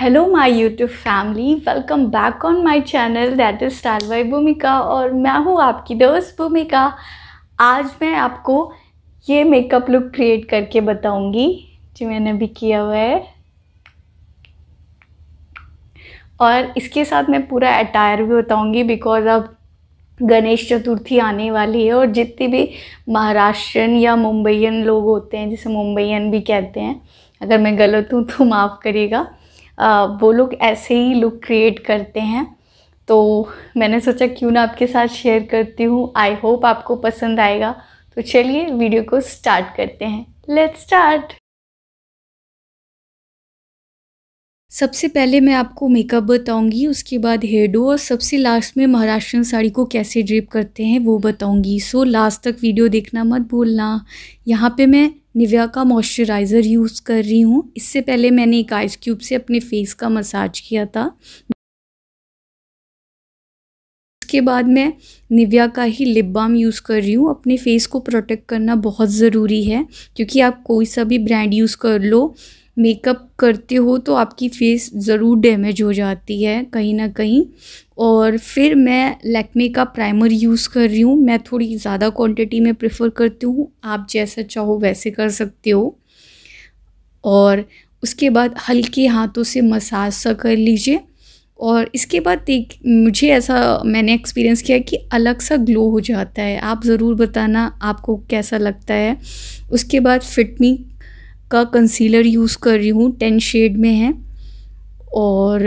hello my YouTube family welcome back on my channel that is style by Bhumika और मैं हूँ आपकी दोस्त भूमिका आज मैं आपको ये मेकअप लुक क्रिएट करके बताऊंगी जो मैंने अभी किया हुआ है और इसके साथ मैं पूरा अटायर भी बताऊंगी बिकॉज अब गणेश चतुर्थी आने वाली है और जितने भी महाराष्ट्रन या मुंबईन लोग होते हैं जिसे मुंबईन भी कहते हैं अगर मैं गलत हूँ तो माफ़ करिएगा वो लोग ऐसे ही लुक क्रिएट करते हैं तो मैंने सोचा क्यों ना आपके साथ शेयर करती हूँ आई होप आपको पसंद आएगा तो चलिए वीडियो को स्टार्ट करते हैं लेट्स स्टार्ट सबसे पहले मैं आपको मेकअप बताऊंगी उसके बाद हेयर और सबसे लास्ट में महाराष्ट्रियन साड़ी को कैसे ड्रिप करते हैं वो बताऊंगी सो लास्ट तक वीडियो देखना मत भूलना यहाँ पे मैं निविया का मॉइस्चराइज़र यूज़ कर रही हूँ इससे पहले मैंने एक आइस क्यूब से अपने फेस का मसाज किया था उसके बाद मैं निविया का ही लिप बाम यूज़ कर रही हूँ अपने फेस को प्रोटेक्ट करना बहुत ज़रूरी है क्योंकि आप कोई सा भी ब्रांड यूज़ कर लो मेकअप करते हो तो आपकी फेस ज़रूर डैमेज हो जाती है कहीं ना कहीं और फिर मैं लैक्मे का प्राइमर यूज़ कर रही हूँ मैं थोड़ी ज़्यादा क्वांटिटी में प्रेफर करती हूँ आप जैसा चाहो वैसे कर सकते हो और उसके बाद हल्के हाथों से मसाज सा कर लीजिए और इसके बाद एक मुझे ऐसा मैंने एक्सपीरियंस किया कि अलग सा ग्लो हो जाता है आप ज़रूर बताना आपको कैसा लगता है उसके बाद फिटमी का कंसीलर यूज़ कर रही हूँ टेन शेड में है और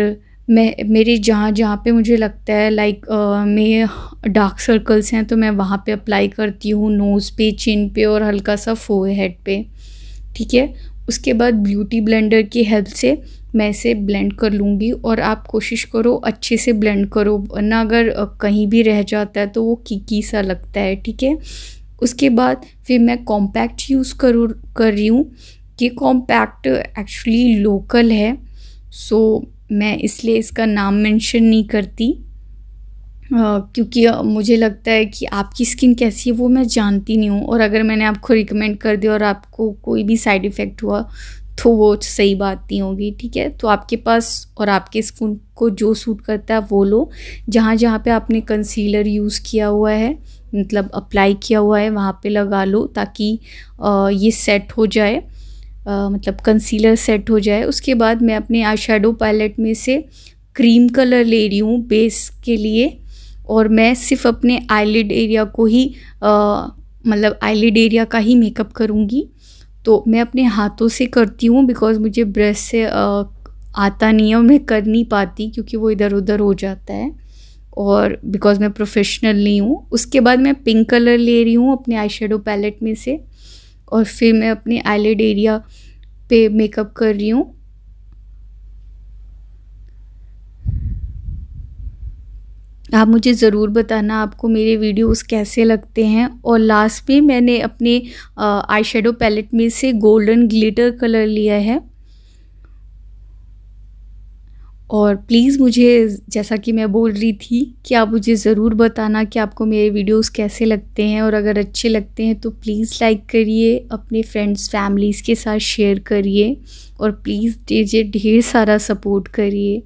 मैं मेरे जहाँ जहाँ पे मुझे लगता है लाइक मेरे डार्क सर्कल्स हैं तो मैं वहाँ पे अप्लाई करती हूँ नोज़ पे चिन पे और हल्का सा हेड पे ठीक है उसके बाद ब्यूटी ब्लेंडर की हेल्प से मैं इसे ब्लेंड कर लूँगी और आप कोशिश करो अच्छे से ब्लेंड करो वरना अगर कहीं भी रह जाता है तो वो कीकी सा लगता है ठीक है उसके बाद फिर मैं कॉम्पैक्ट यूज़ करूँ कर रही हूँ ये कॉम्पैक्ट एक्चुअली लोकल है सो मैं इसलिए इसका नाम मेंशन नहीं करती Uh, क्योंकि मुझे लगता है कि आपकी स्किन कैसी है वो मैं जानती नहीं हूँ और अगर मैंने आपको रिकमेंड कर दिया और आपको कोई भी साइड इफ़ेक्ट हुआ तो वो सही बात नहीं होगी ठीक है तो आपके पास और आपके स्किन को जो सूट करता है वो लो जहाँ जहाँ पे आपने कंसीलर यूज़ किया हुआ है मतलब अप्लाई किया हुआ है वहाँ पे लगा लो ताकि ये सेट हो जाए आ, मतलब कंसीलर सेट हो जाए उसके बाद मैं अपने आई शेडो पैलेट में से क्रीम कलर ले रही हूँ बेस के लिए और मैं सिर्फ अपने आईलिड एरिया को ही मतलब आईलिड एरिया का ही मेकअप करूँगी तो मैं अपने हाथों से करती हूँ बिकॉज़ मुझे ब्रश से आ, आता नहीं है और मैं कर नहीं पाती क्योंकि वो इधर उधर हो जाता है और बिकॉज़ मैं प्रोफेशनल नहीं हूँ उसके बाद मैं पिंक कलर ले रही हूँ अपने आई पैलेट में से और फिर मैं अपने आईलेड एरिया पे मेकअप कर रही हूँ आप मुझे ज़रूर बताना आपको मेरे वीडियोस कैसे लगते हैं और लास्ट में मैंने अपने आई शेडो पैलेट में से गोल्डन ग्लिटर कलर लिया है और प्लीज़ मुझे जैसा कि मैं बोल रही थी कि आप मुझे ज़रूर बताना कि आपको मेरे वीडियोस कैसे लगते हैं और अगर अच्छे लगते हैं तो प्लीज़ लाइक करिए अपने फ्रेंड्स फैमिलीज़ के साथ शेयर करिए और प्लीज़ दीजिए ढेर सारा सपोर्ट करिए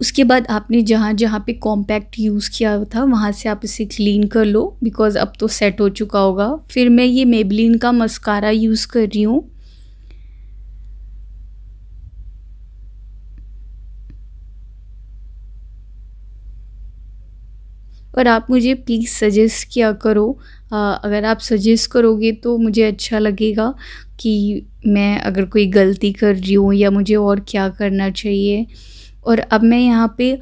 उसके बाद आपने जहाँ जहाँ पे कॉम्पैक्ट यूज़ किया था वहाँ से आप इसे क्लीन कर लो बिकॉज़ अब तो सेट हो चुका होगा फिर मैं ये मेबलिन का मस्कारा यूज़ कर रही हूँ और आप मुझे प्लीज़ सजेस्ट किया करो आ, अगर आप सजेस्ट करोगे तो मुझे अच्छा लगेगा कि मैं अगर कोई गलती कर रही हूँ या मुझे और क्या करना चाहिए और अब मैं यहाँ पे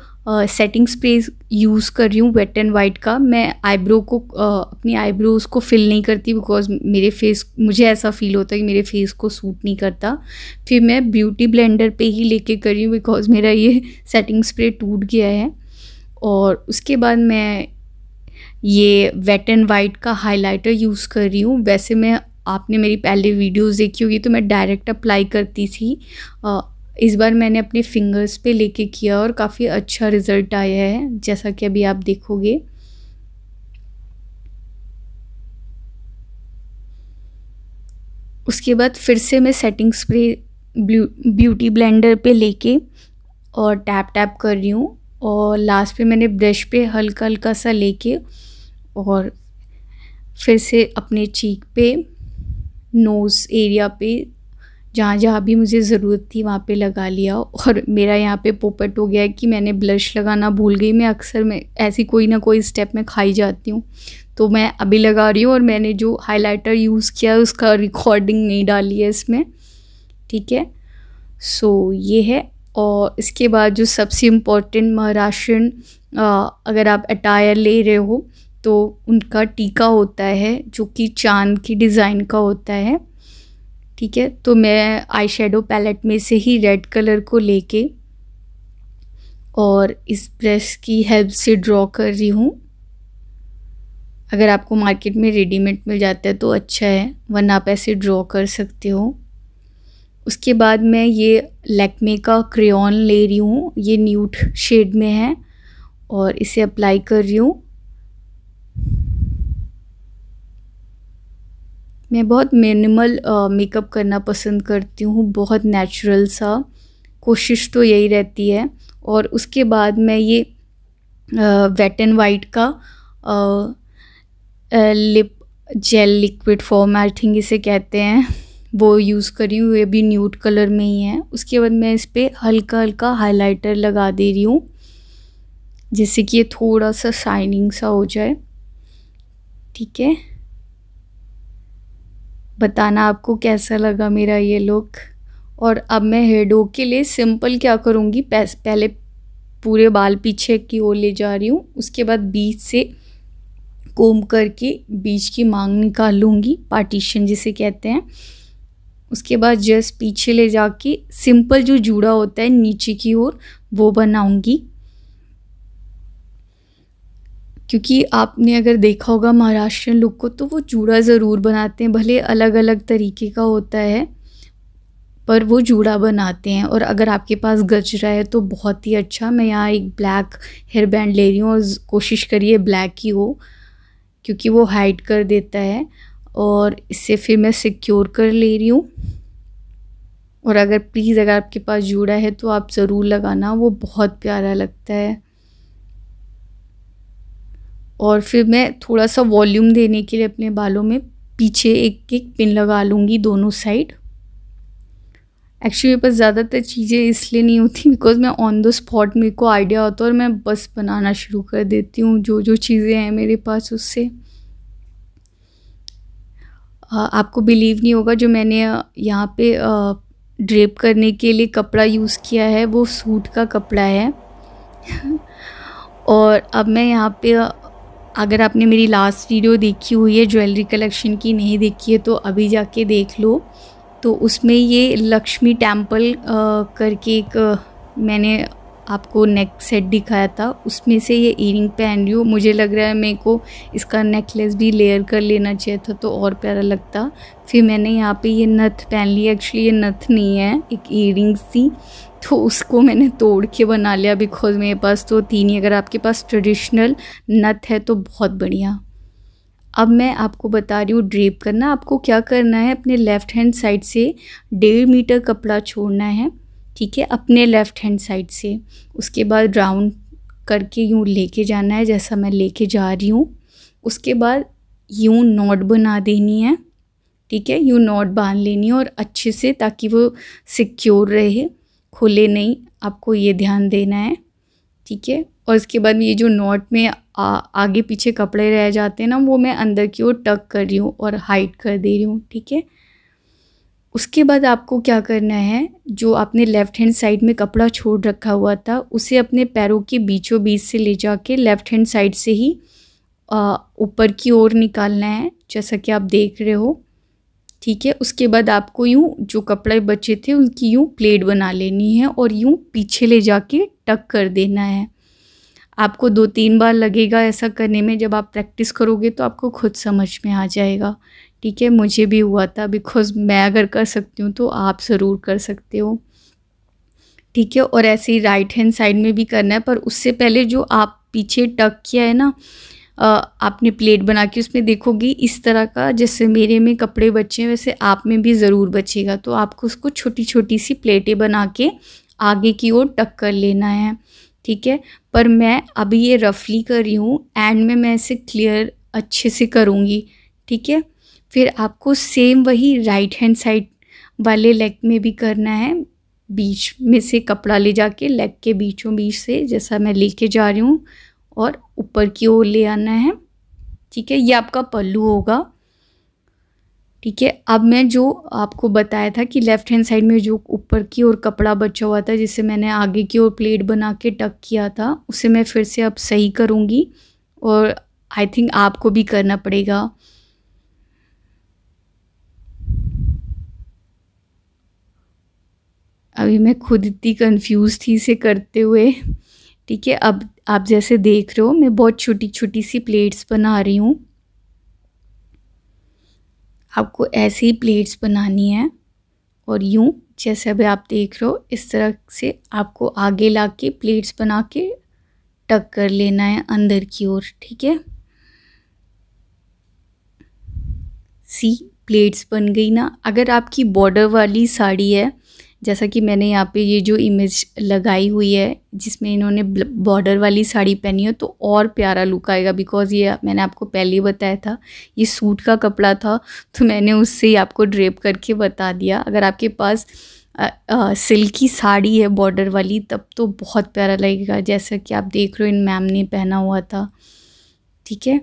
सेटिंग स्प्रे यूज़ कर रही हूँ वेट एंड वाइट का मैं आईब्रो को आ, अपनी आईब्रोज को फिल नहीं करती बिकॉज मेरे फेस मुझे ऐसा फील होता है कि मेरे फेस को सूट नहीं करता फिर मैं ब्यूटी ब्लेंडर पे ही लेके कर रही हूँ बिकॉज मेरा ये सेटिंग स्प्रे टूट गया है और उसके बाद मैं ये वेट एंड वाइट का हाइलाइटर यूज़ कर रही हूँ वैसे मैं आपने मेरी पहले वीडियोस देखी होगी तो मैं डायरेक्ट अप्लाई करती थी आ, इस बार मैंने अपने फिंगर्स पे लेके किया और काफ़ी अच्छा रिज़ल्ट आया है जैसा कि अभी आप देखोगे उसके बाद फिर से मैं सेटिंग स्प्रे ब्यूटी ब्लेंडर पे लेके और टैप टैप कर रही हूँ और लास्ट पे मैंने ब्रश पे हल्का हल्का सा लेके और फिर से अपने चीक पे नोज़ एरिया पे जहाँ जहाँ भी मुझे ज़रूरत थी वहाँ पे लगा लिया और मेरा यहाँ पे पोपट हो गया कि मैंने ब्लश लगाना भूल गई मैं अक्सर मैं ऐसी कोई ना कोई स्टेप में खाई जाती हूँ तो मैं अभी लगा रही हूँ और मैंने जो हाइलाइटर यूज़ किया है उसका रिकॉर्डिंग नहीं डाली है इसमें ठीक है सो so, ये है और इसके बाद जो सबसे इम्पोर्टेंट महाराष्ट्रियन अगर आप अटायर ले रहे हो तो उनका टीका होता है जो कि चांद की डिज़ाइन का होता है ठीक है तो मैं आई शेडो पैलेट में से ही रेड कलर को लेके और इस ब्रश की हेल्प से ड्रॉ कर रही हूँ अगर आपको मार्केट में रेडीमेड मिल जाता है तो अच्छा है वरना आप ऐसे ड्रॉ कर सकते हो उसके बाद मैं ये लैक्मे का क्रेन ले रही हूँ ये न्यूट शेड में है और इसे अप्लाई कर रही हूँ मैं बहुत मिनिमल मेकअप करना पसंद करती हूँ बहुत नेचुरल सा कोशिश तो यही रहती है और उसके बाद मैं ये वेट एंड वाइट का lip gel liquid form I think इसे कहते हैं वो यूज़ कर रही हूँ ये भी न्यूट कलर में ही है उसके बाद मैं इस पर हल्का हल्का हाइलाइटर लगा दे रही हूँ जिससे कि ये थोड़ा सा शाइनिंग सा हो जाए ठीक है बताना आपको कैसा लगा मेरा ये लुक और अब मैं हेडो के लिए सिंपल क्या करूँगी पहले पूरे बाल पीछे की ओर ले जा रही हूँ उसके बाद बीच से कोम करके बीच की मांग निकाल लूँगी पार्टीशन जिसे कहते हैं उसके बाद जस्ट पीछे ले जाके सिंपल जो जूड़ा होता है नीचे की ओर वो बनाऊंगी क्योंकि आपने अगर देखा होगा महाराष्ट्र लुक को तो वो जूड़ा ज़रूर बनाते हैं भले अलग अलग तरीके का होता है पर वो जूड़ा बनाते हैं और अगर आपके पास गजरा है तो बहुत ही अच्छा मैं यहाँ एक ब्लैक हेयर बैंड ले रही हूँ और कोशिश करिए ब्लैक ही हो क्योंकि वो हाइड कर देता है और इसे फिर मैं सिक्योर कर ले रही हूँ और अगर प्लीज़ अगर आपके पास जूड़ा है तो आप ज़रूर लगाना वो बहुत प्यारा लगता है और फिर मैं थोड़ा सा वॉल्यूम देने के लिए अपने बालों में पीछे एक एक पिन लगा लूँगी दोनों साइड एक्चुअली मेरे पास ज़्यादातर चीज़ें इसलिए नहीं होती बिकॉज मैं ऑन द स्पॉट मेरे को आइडिया होता है और मैं बस बनाना शुरू कर देती हूँ जो जो चीज़ें हैं मेरे पास उससे आपको बिलीव नहीं होगा जो मैंने यहाँ पे ड्रेप करने के लिए कपड़ा यूज़ किया है वो सूट का कपड़ा है और अब मैं यहाँ पे अगर आपने मेरी लास्ट वीडियो देखी हुई है ज्वेलरी कलेक्शन की नहीं देखी है तो अभी जाके देख लो तो उसमें ये लक्ष्मी टेम्पल करके एक मैंने आपको नेक सेट दिखाया था उसमें से ये इयरिंग पहन रही हूँ मुझे लग रहा है मेरे को इसका नेकलेस भी लेयर कर लेना चाहिए था तो और प्यारा लगता फिर मैंने यहाँ पे ये नथ पहन ली एक्चुअली ये नथ नहीं है एक ईयरिंग्स थी तो उसको मैंने तोड़ के बना लिया बिकॉज मेरे पास तो तीन ही अगर आपके पास ट्रेडिशनल नथ है तो बहुत बढ़िया अब मैं आपको बता रही हूँ ड्रेप करना आपको क्या करना है अपने लेफ़्ट हैंड साइड से डेढ़ मीटर कपड़ा छोड़ना है ठीक है अपने लेफ़्ट हैंड साइड से उसके बाद राउंड करके यूँ लेके जाना है जैसा मैं लेके जा रही हूँ उसके बाद यूँ नॉट बना देनी है ठीक है यूँ नॉट बांध लेनी है और अच्छे से ताकि वो सिक्योर रहे खुले नहीं आपको ये ध्यान देना है ठीक है और इसके बाद ये जो नॉट में आ, आगे पीछे कपड़े रह जाते हैं ना वो मैं अंदर की ओर टक कर रही हूँ और हाइड कर दे रही हूँ ठीक है उसके बाद आपको क्या करना है जो आपने लेफ़्ट हैंड साइड में कपड़ा छोड़ रखा हुआ था उसे अपने पैरों के बीचों बीच से ले जाके लेफ़्ट हैंड साइड से ही ऊपर की ओर निकालना है जैसा कि आप देख रहे हो ठीक है उसके बाद आपको यूँ जो कपड़े बचे थे उनकी यूँ प्लेट बना लेनी है और यूँ पीछे ले जाके टक कर देना है आपको दो तीन बार लगेगा ऐसा करने में जब आप प्रैक्टिस करोगे तो आपको खुद समझ में आ जाएगा ठीक है मुझे भी हुआ था बिकॉज़ मैं अगर कर सकती हूँ तो आप ज़रूर कर सकते हो ठीक है और ऐसे ही राइट हैंड साइड में भी करना है पर उससे पहले जो आप पीछे टक किया है ना आपने प्लेट बना के उसमें देखोगी इस तरह का जैसे मेरे में कपड़े बचे हैं वैसे आप में भी ज़रूर बचेगा तो आपको उसको छोटी छोटी सी प्लेटें बना के आगे की ओर टक कर लेना है ठीक है पर मैं अभी ये रफली कर रही हूँ एंड में मैं इसे क्लियर अच्छे से करूँगी ठीक है फिर आपको सेम वही राइट हैंड साइड वाले लेग में भी करना है बीच में से कपड़ा ले जाके लेग के बीचों बीच से जैसा मैं लेके जा रही हूँ और ऊपर की ओर ले आना है ठीक है ये आपका पल्लू होगा ठीक है अब मैं जो आपको बताया था कि लेफ़्ट हैंड साइड में जो ऊपर की ओर कपड़ा बचा हुआ था जिसे मैंने आगे की ओर प्लेट बना के टक किया था उसे मैं फिर से अब सही करूँगी और आई थिंक आपको भी करना पड़ेगा अभी मैं खुद इतनी कंफ्यूज थी इसे करते हुए ठीक है अब आप जैसे देख रहे हो मैं बहुत छोटी छोटी सी प्लेट्स बना रही हूँ आपको ऐसे ही प्लेट्स बनानी है और यूँ जैसे अभी आप देख रहे हो इस तरह से आपको आगे ला के प्लेट्स बना के टक कर लेना है अंदर की ओर ठीक है सी प्लेट्स बन गई ना अगर आपकी बॉर्डर वाली साड़ी है जैसा कि मैंने यहाँ पे ये जो इमेज लगाई हुई है जिसमें इन्होंने बॉर्डर वाली साड़ी पहनी है तो और प्यारा लुक आएगा बिकॉज़ ये मैंने आपको पहले ही बताया था ये सूट का कपड़ा था तो मैंने उससे ही आपको ड्रेप करके बता दिया अगर आपके पास सिल्क की साड़ी है बॉर्डर वाली तब तो बहुत प्यारा लगेगा जैसा कि आप देख रहे हो इन मैम ने पहना हुआ था ठीक है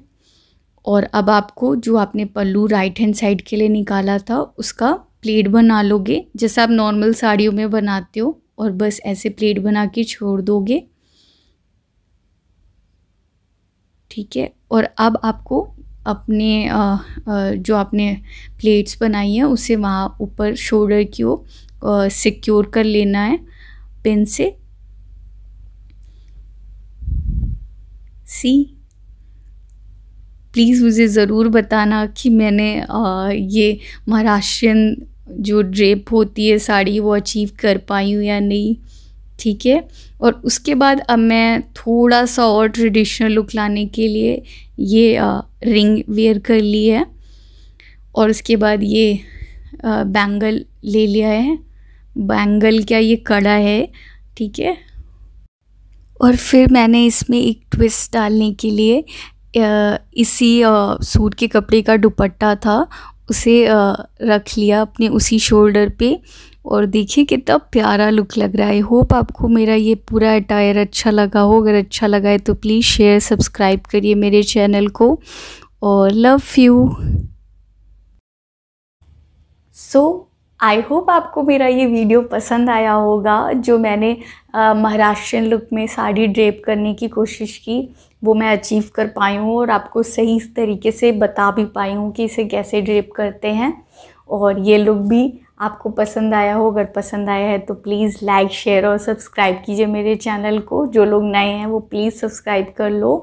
और अब आपको जो आपने पल्लू राइट हैंड साइड के लिए निकाला था उसका प्लेट बना लोगे जैसा आप नॉर्मल साड़ियों में बनाते हो और बस ऐसे प्लेट बना के छोड़ दोगे ठीक है और अब आपको अपने आ, आ, जो आपने प्लेट्स बनाई हैं उसे वहाँ ऊपर शोल्डर की ओर सिक्योर कर लेना है पेन से सी प्लीज़ मुझे ज़रूर बताना कि मैंने आ, ये महाराष्ट्रियन जो ड्रेप होती है साड़ी वो अचीव कर पाई हूँ या नहीं ठीक है और उसके बाद अब मैं थोड़ा सा और ट्रेडिशनल लुक लाने के लिए ये आ, रिंग वेयर कर ली है और उसके बाद ये आ, बैंगल ले लिया है बैंगल क्या ये कड़ा है ठीक है और फिर मैंने इसमें एक ट्विस्ट डालने के लिए इसी सूट के कपड़े का दुपट्टा था उसे रख लिया अपने उसी शोल्डर पे और देखिए कितना प्यारा लुक लग रहा है होप आपको मेरा ये पूरा अटायर अच्छा लगा हो अगर अच्छा लगा है तो प्लीज़ शेयर सब्सक्राइब करिए मेरे चैनल को और love you so I hope आपको मेरा ये वीडियो पसंद आया होगा जो मैंने महाराष्ट्रियन लुक में साड़ी ड्रेप करने की कोशिश की वो मैं अचीव कर पाई हूँ और आपको सही तरीके से बता भी पाई हूँ कि इसे कैसे ड्रेप करते हैं और ये लुक भी आपको पसंद आया हो अगर पसंद आया है तो प्लीज़ लाइक शेयर और सब्सक्राइब कीजिए मेरे चैनल को जो लोग नए हैं वो प्लीज़ सब्सक्राइब कर लो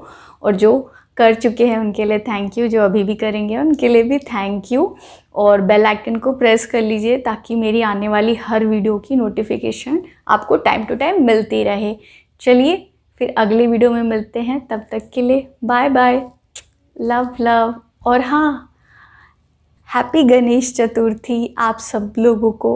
और जो कर चुके हैं उनके लिए थैंक यू जो अभी भी करेंगे उनके लिए भी थैंक यू और बेल आइकन को प्रेस कर लीजिए ताकि मेरी आने वाली हर वीडियो की नोटिफिकेशन आपको टाइम टू टाइम मिलती रहे चलिए फिर अगले वीडियो में मिलते हैं तब तक के लिए बाय बाय लव लव और हाँ हैप्पी गणेश चतुर्थी आप सब लोगों को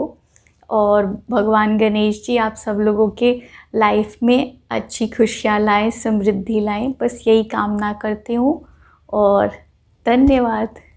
और भगवान गणेश जी आप सब लोगों के लाइफ में अच्छी खुशियाँ लाएँ समृद्धि लाएँ बस यही कामना करती हूँ और धन्यवाद